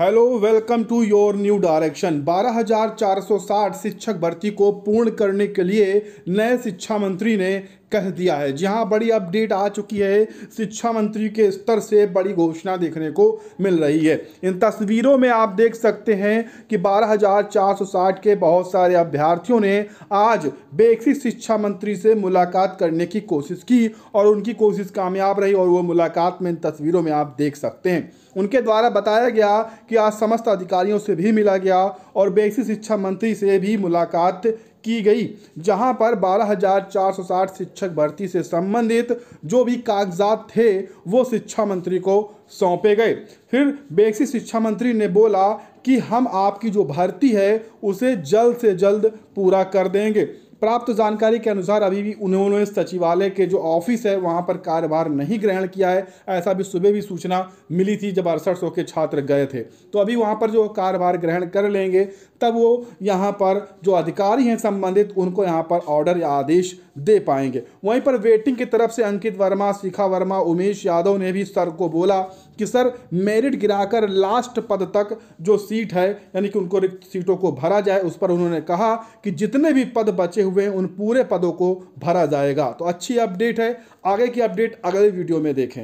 hello welcome to your new direction 12,460 शिक्षक भर्ती को पूर्ण करने के लिए नए शिक्षा मंत्री ने कह दिया है जी हाँ बड़ी अपडेट आ चुकी है शिक्षा मंत्री के स्तर से बड़ी घोषणा देखने को मिल रही है इन तस्वीरों में आप देख सकते हैं कि 12,460 के बहुत सारे अभ्यर्थियों ने आज बेसिक शिक्षा मंत्री से मुलाकात करने की कोशिश की और उनकी कोशिश कामयाब रही और वो मुलाकात में इन तस्वीरों में आप देख सकते हैं उनके द्वारा बताया गया कि आज समस्त अधिकारियों से भी मिला गया और बेसिक शिक्षा मंत्री से भी मुलाकात की गई जहां पर 12,460 शिक्षक भर्ती से संबंधित जो भी कागजात थे वो शिक्षा मंत्री को सौंपे गए फिर बेसिक शिक्षा मंत्री ने बोला कि हम आपकी जो भर्ती है उसे जल्द से जल्द पूरा कर देंगे प्राप्त जानकारी के अनुसार अभी भी उन्होंने सचिवालय के जो ऑफिस है वहाँ पर कार्यभार नहीं ग्रहण किया है ऐसा भी सुबह भी सूचना मिली थी जब अड़सठ सौ के छात्र गए थे तो अभी वहाँ पर जो कार्यभार ग्रहण कर लेंगे तब वो यहाँ पर जो अधिकारी हैं संबंधित उनको यहाँ पर ऑर्डर या आदेश दे पाएंगे वहीं पर वेटिंग की तरफ से अंकित वर्मा शिखा वर्मा उमेश यादव ने भी सर को बोला कि सर मेरिट गिराकर लास्ट पद तक जो सीट है यानी कि उनको सीटों को भरा जाए उस पर उन्होंने कहा कि जितने भी पद बचे हुए उन पूरे पदों को भरा जाएगा तो अच्छी अपडेट है आगे की अपडेट अगले वीडियो में देखें